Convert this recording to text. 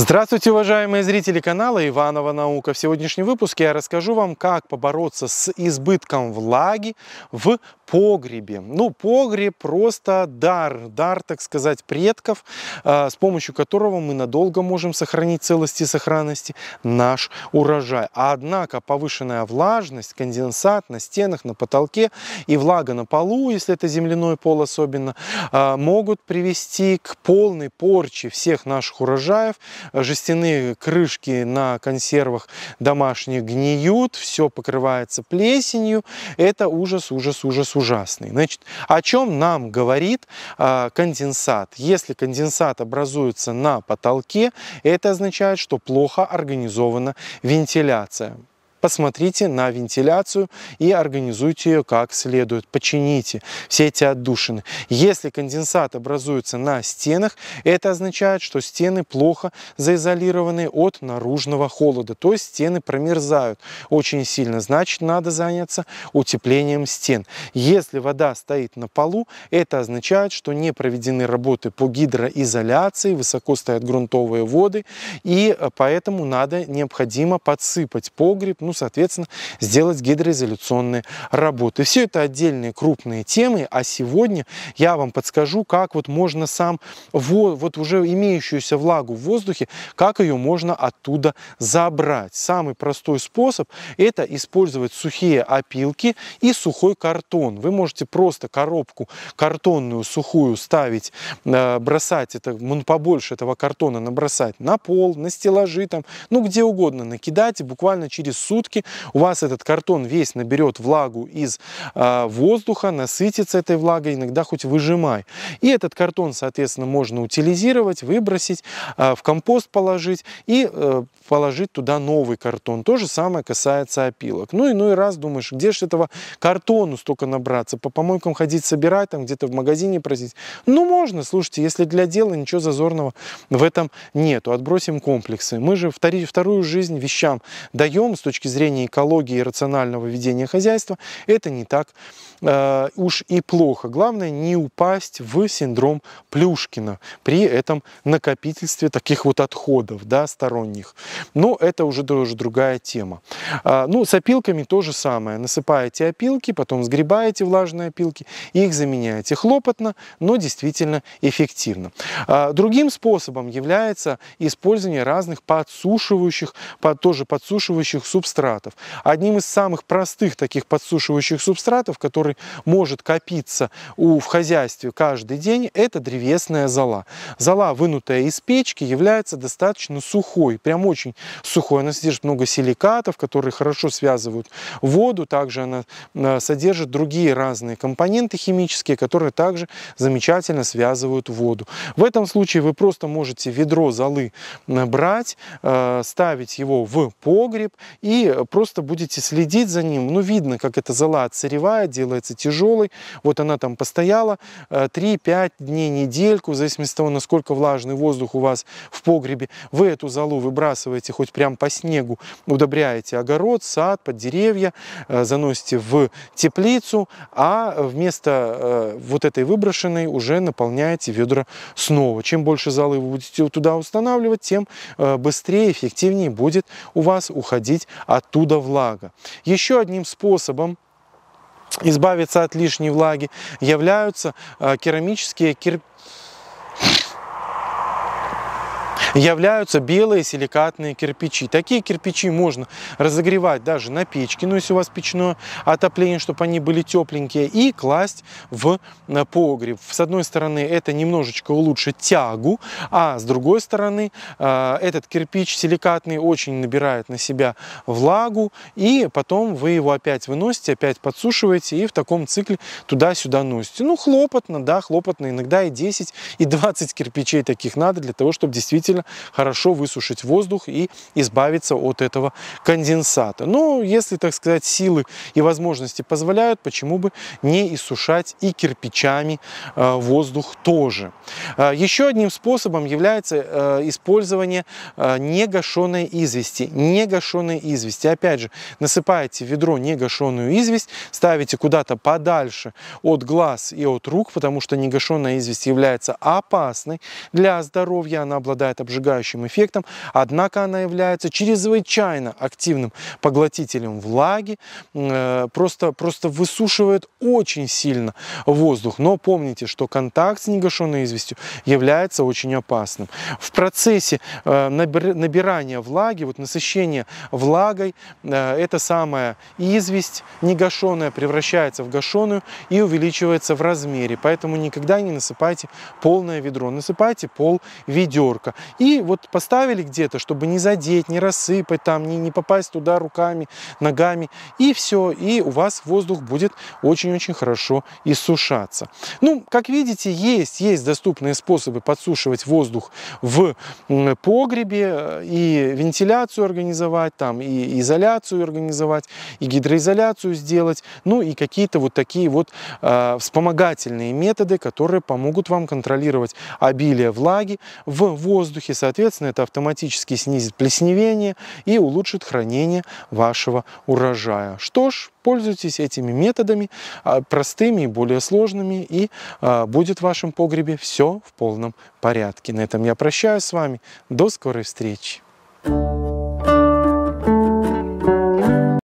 Здравствуйте, уважаемые зрители канала Иванова Наука. В сегодняшнем выпуске я расскажу вам, как побороться с избытком влаги в погребе. Ну, погреб просто дар, дар, так сказать, предков, а, с помощью которого мы надолго можем сохранить целости и сохранности наш урожай. Однако повышенная влажность, конденсат на стенах, на потолке и влага на полу, если это земляной пол особенно, а, могут привести к полной порче всех наших урожаев. Жестяные крышки на консервах домашних гниют, все покрывается плесенью. Это ужас, ужас, ужас, ужасный. Значит, о чем нам говорит э, конденсат? Если конденсат образуется на потолке, это означает, что плохо организована вентиляция посмотрите на вентиляцию и организуйте ее как следует, почините все эти отдушины. Если конденсат образуется на стенах, это означает, что стены плохо заизолированы от наружного холода, то есть стены промерзают очень сильно, значит надо заняться утеплением стен. Если вода стоит на полу, это означает, что не проведены работы по гидроизоляции, высоко стоят грунтовые воды, и э, поэтому надо необходимо подсыпать погреб, ну, соответственно, сделать гидроизоляционные работы. Все это отдельные крупные темы, а сегодня я вам подскажу, как вот можно сам вот уже имеющуюся влагу в воздухе, как ее можно оттуда забрать. Самый простой способ – это использовать сухие опилки и сухой картон. Вы можете просто коробку картонную сухую ставить, э, бросать это, побольше этого картона набросать на пол, на стеллажи, там, ну где угодно накидать и буквально через сутки сутки. У вас этот картон весь наберет влагу из э, воздуха, насытится этой влагой, иногда хоть выжимай. И этот картон, соответственно, можно утилизировать, выбросить, э, в компост положить и э, положить туда новый картон. То же самое касается опилок. Ну, иной ну раз думаешь, где же этого картону столько набраться? По помойкам ходить собирать, там где-то в магазине просить. Ну, можно, слушайте, если для дела ничего зазорного в этом нету. Отбросим комплексы. Мы же вторую жизнь вещам даем с точки зрения экологии и рационального ведения хозяйства. Это не так э, уж и плохо. Главное не упасть в синдром Плюшкина при этом накопительстве таких вот отходов да, сторонних. Но это уже, тоже другая тема. А, ну, с опилками то же самое. Насыпаете опилки, потом сгребаете влажные опилки их заменяете. Хлопотно, но действительно эффективно. А, другим способом является использование разных подсушивающих, тоже подсушивающих субстратов. Одним из самых простых таких подсушивающих субстратов, который может копиться у, в хозяйстве каждый день, это древесная зола. Зола, вынутая из печки, является достаточно сухой, прям очень очень сухой. Она содержит много силикатов, которые хорошо связывают воду. Также она э, содержит другие разные компоненты химические, которые также замечательно связывают воду. В этом случае вы просто можете ведро золы э, брать, э, ставить его в погреб и просто будете следить за ним. Ну, видно, как эта зола отсыревает, делается тяжелой. Вот она там постояла 3-5 дней, недельку, в зависимости от того, насколько влажный воздух у вас в погребе. Вы эту золу выбрасываете выкапываете хоть прям по снегу, удобряете огород, сад, под деревья, э, заносите в теплицу, а вместо э, вот этой выброшенной уже наполняете ведра снова. Чем больше залы вы будете туда устанавливать, тем э, быстрее, эффективнее будет у вас уходить оттуда влага. Еще одним способом избавиться от лишней влаги являются керамические кирпичи являются белые силикатные кирпичи. Такие кирпичи можно разогревать даже на печке, ну если у вас печное отопление, чтобы они были тепленькие, и класть в э, погреб. С одной стороны, это немножечко улучшит тягу, а с другой стороны, э, этот кирпич силикатный очень набирает на себя влагу, и потом вы его опять выносите, опять подсушиваете и в таком цикле туда-сюда носите. Ну, хлопотно, да, хлопотно. Иногда и 10, и 20 кирпичей таких надо для того, чтобы действительно действительно хорошо высушить воздух и избавиться от этого конденсата. Но ну, если, так сказать, силы и возможности позволяют, почему бы не иссушать и кирпичами э, воздух тоже. Э, еще одним способом является э, использование негашенной извести. Негашенной извести. Опять же, насыпаете в ведро негашенную известь, ставите куда-то подальше от глаз и от рук, потому что негашенная известь является опасной для здоровья, она обладает обжигающим эффектом, однако она является чрезвычайно активным поглотителем влаги, э, просто, просто высушивает очень сильно воздух. Но помните, что контакт с негашенной известью является очень опасным. В процессе э, набирания влаги, вот насыщения влагой, э, эта самая известь негашенная превращается в гашеную и увеличивается в размере. Поэтому никогда не насыпайте полное ведро, насыпайте пол ведерка. И вот поставили где-то, чтобы не задеть, не рассыпать там, не, не попасть туда руками, ногами. И все, и у вас воздух будет очень-очень хорошо иссушаться. Ну, как видите, есть, есть доступные способы подсушивать воздух в погребе э, и вентиляцию организовать, там и изоляцию организовать, и гидроизоляцию сделать, ну и какие-то вот такие вот э, вспомогательные методы, которые помогут вам контролировать обилие влаги в воздухе, запахи, соответственно, это автоматически снизит плесневение и улучшит хранение вашего урожая. Что ж, пользуйтесь этими методами, а, простыми и более сложными, и а, будет в вашем погребе все в полном порядке. На этом я прощаюсь с вами. До скорой встречи! Thank you.